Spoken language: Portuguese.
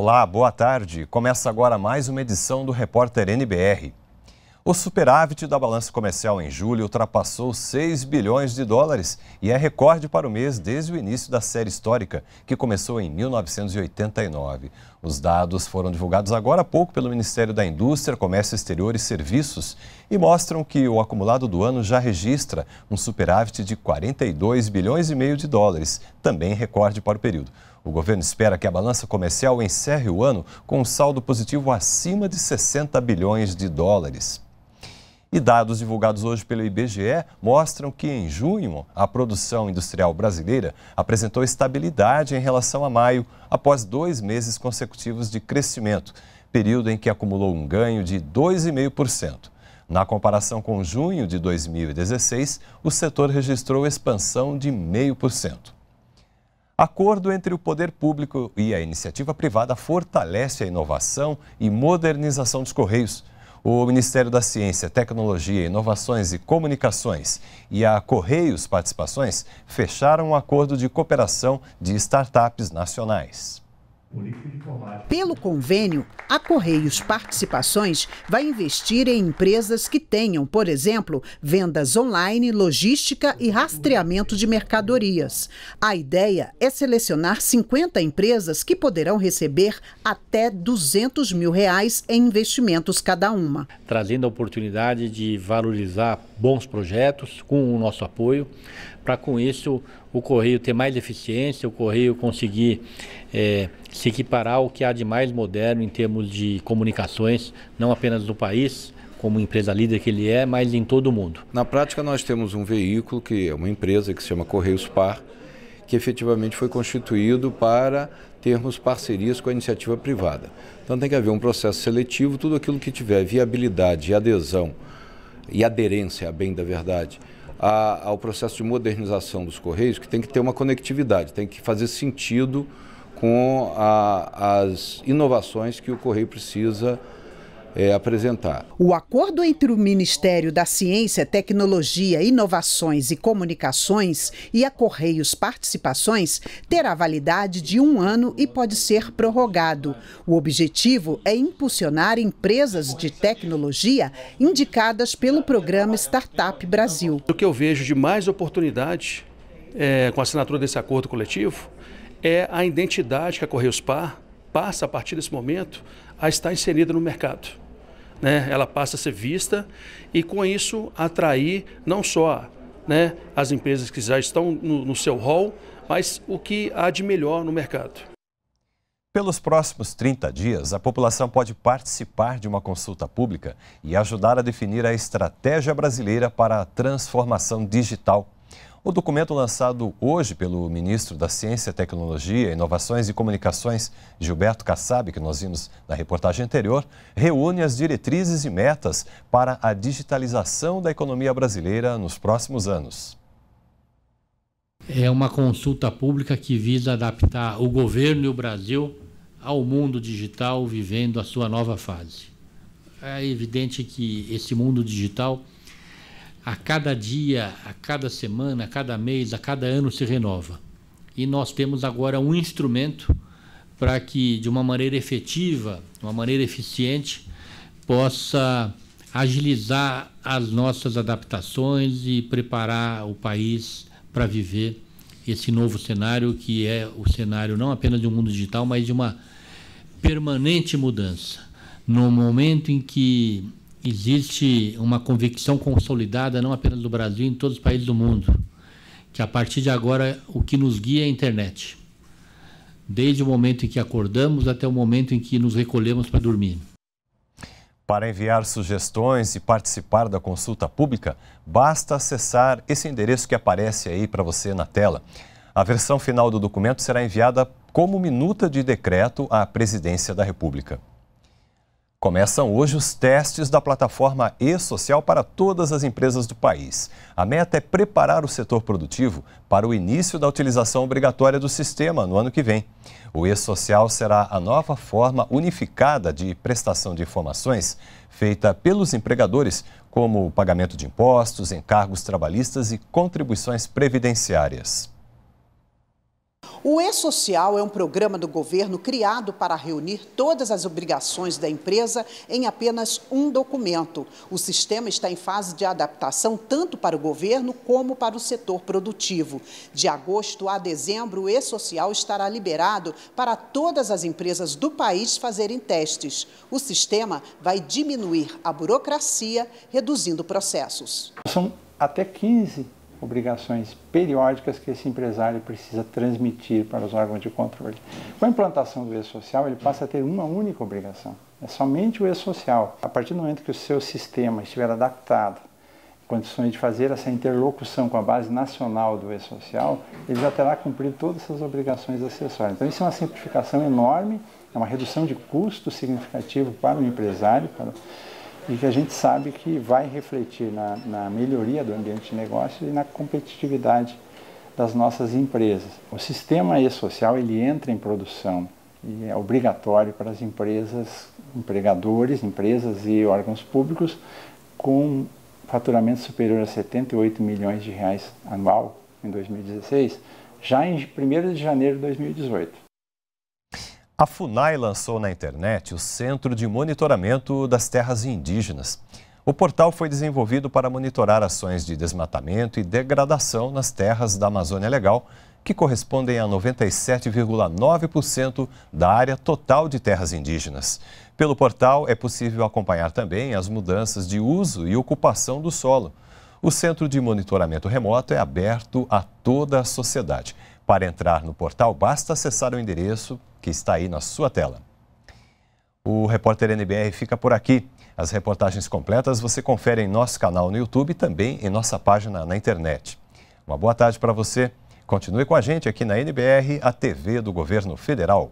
Olá, boa tarde. Começa agora mais uma edição do Repórter NBR. O superávit da balança comercial em julho ultrapassou 6 bilhões de dólares e é recorde para o mês desde o início da série histórica, que começou em 1989. Os dados foram divulgados agora há pouco pelo Ministério da Indústria, Comércio Exterior e Serviços e mostram que o acumulado do ano já registra um superávit de 42 bilhões e meio de dólares, também recorde para o período. O governo espera que a balança comercial encerre o ano com um saldo positivo acima de 60 bilhões de dólares. E dados divulgados hoje pelo IBGE mostram que em junho a produção industrial brasileira apresentou estabilidade em relação a maio, após dois meses consecutivos de crescimento, período em que acumulou um ganho de 2,5%. Na comparação com junho de 2016, o setor registrou expansão de 0,5%. Acordo entre o poder público e a iniciativa privada fortalece a inovação e modernização dos Correios. O Ministério da Ciência, Tecnologia, Inovações e Comunicações e a Correios Participações fecharam um acordo de cooperação de startups nacionais. Pelo convênio, a Correios Participações vai investir em empresas que tenham, por exemplo, vendas online, logística e rastreamento de mercadorias. A ideia é selecionar 50 empresas que poderão receber até 200 mil reais em investimentos cada uma. Trazendo a oportunidade de valorizar bons projetos com o nosso apoio, para com isso o Correio ter mais eficiência, o Correio conseguir é, se equiparar ao que há de mais moderno em termos de comunicações, não apenas do país, como empresa líder que ele é, mas em todo o mundo. Na prática, nós temos um veículo que é uma empresa que se chama Correios Par, que efetivamente foi constituído para termos parcerias com a iniciativa privada. Então tem que haver um processo seletivo, tudo aquilo que tiver viabilidade e adesão e aderência, a bem da verdade, a, ao processo de modernização dos Correios, que tem que ter uma conectividade, tem que fazer sentido com a, as inovações que o Correio precisa é, apresentar. O acordo entre o Ministério da Ciência, Tecnologia, Inovações e Comunicações e a Correios Participações terá validade de um ano e pode ser prorrogado. O objetivo é impulsionar empresas de tecnologia indicadas pelo programa Startup Brasil. O que eu vejo de mais oportunidade é, com a assinatura desse acordo coletivo é a identidade que a Correios Par passa a partir desse momento a estar inserida no mercado. Né? Ela passa a ser vista e com isso atrair não só né, as empresas que já estão no, no seu rol, mas o que há de melhor no mercado. Pelos próximos 30 dias, a população pode participar de uma consulta pública e ajudar a definir a estratégia brasileira para a transformação digital o documento lançado hoje pelo ministro da Ciência, Tecnologia, Inovações e Comunicações, Gilberto Kassab, que nós vimos na reportagem anterior, reúne as diretrizes e metas para a digitalização da economia brasileira nos próximos anos. É uma consulta pública que visa adaptar o governo e o Brasil ao mundo digital vivendo a sua nova fase. É evidente que esse mundo digital a cada dia, a cada semana, a cada mês, a cada ano se renova. E nós temos agora um instrumento para que, de uma maneira efetiva, de uma maneira eficiente, possa agilizar as nossas adaptações e preparar o país para viver esse novo cenário, que é o cenário não apenas de um mundo digital, mas de uma permanente mudança. No momento em que existe uma convicção consolidada, não apenas do Brasil, em todos os países do mundo, que a partir de agora o que nos guia é a internet. Desde o momento em que acordamos até o momento em que nos recolhemos para dormir. Para enviar sugestões e participar da consulta pública, basta acessar esse endereço que aparece aí para você na tela. A versão final do documento será enviada como minuta de decreto à Presidência da República. Começam hoje os testes da plataforma e-social para todas as empresas do país. A meta é preparar o setor produtivo para o início da utilização obrigatória do sistema no ano que vem. O e-social será a nova forma unificada de prestação de informações feita pelos empregadores, como o pagamento de impostos, encargos trabalhistas e contribuições previdenciárias. O E-Social é um programa do governo criado para reunir todas as obrigações da empresa em apenas um documento. O sistema está em fase de adaptação tanto para o governo como para o setor produtivo. De agosto a dezembro, o E-Social estará liberado para todas as empresas do país fazerem testes. O sistema vai diminuir a burocracia, reduzindo processos. São até 15 obrigações periódicas que esse empresário precisa transmitir para os órgãos de controle. Com a implantação do e-social, ele passa a ter uma única obrigação, é somente o e-social. A partir do momento que o seu sistema estiver adaptado, em condições de fazer essa interlocução com a base nacional do e-social, ele já terá cumprido todas essas obrigações acessórias. Então isso é uma simplificação enorme, é uma redução de custo significativo para o empresário, para e que a gente sabe que vai refletir na, na melhoria do ambiente de negócio e na competitividade das nossas empresas. O sistema e-social ele entra em produção e é obrigatório para as empresas, empregadores, empresas e órgãos públicos com faturamento superior a 78 milhões de reais anual em 2016, já em 1 de janeiro de 2018. A FUNAI lançou na internet o Centro de Monitoramento das Terras Indígenas. O portal foi desenvolvido para monitorar ações de desmatamento e degradação nas terras da Amazônia Legal, que correspondem a 97,9% da área total de terras indígenas. Pelo portal é possível acompanhar também as mudanças de uso e ocupação do solo. O Centro de Monitoramento Remoto é aberto a toda a sociedade. Para entrar no portal, basta acessar o endereço que está aí na sua tela. O repórter NBR fica por aqui. As reportagens completas você confere em nosso canal no YouTube e também em nossa página na internet. Uma boa tarde para você. Continue com a gente aqui na NBR, a TV do Governo Federal.